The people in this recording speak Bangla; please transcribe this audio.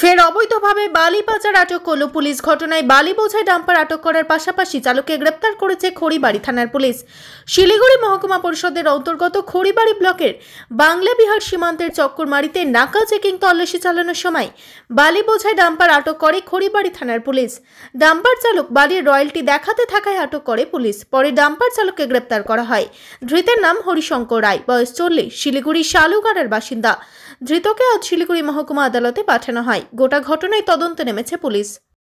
ফের অবৈধভাবে বালি আটক করল পুলিশ ঘটনায় বালি বোঝায় ডাম্পার আটক করার পাশাপাশি চালককে গ্রেপ্তার করেছে খড়িবাড়ি থানার পুলিশ শিলিগুড়ি মহকুমা পরিষদের অন্তর্গত খড়িবাড়ি ব্লকের বাংলা বিহার সীমান্তের চক্করমারিতে নাকা চেকিং তল্লাশি চালানোর সময় বালি বোঝায় ডাম্পার আটক করে খড়িবাড়ি থানার পুলিশ ডাম্পার চালক বালির রয়্যালটি দেখাতে থাকায় আটক করে পুলিশ পরে ডাম্পার চালককে গ্রেপ্তার করা হয় ধৃতের নাম হরিশঙ্কর রায় বয়স চল্লিশ শিলিগুড়ি শালুগাড়ের বাসিন্দা ধৃতকে আজ শিলিগুড়ি মহকুমা আদালতে পাঠানো হয় গোটা ঘটনায় তদন্তে নেমেছে পুলিশ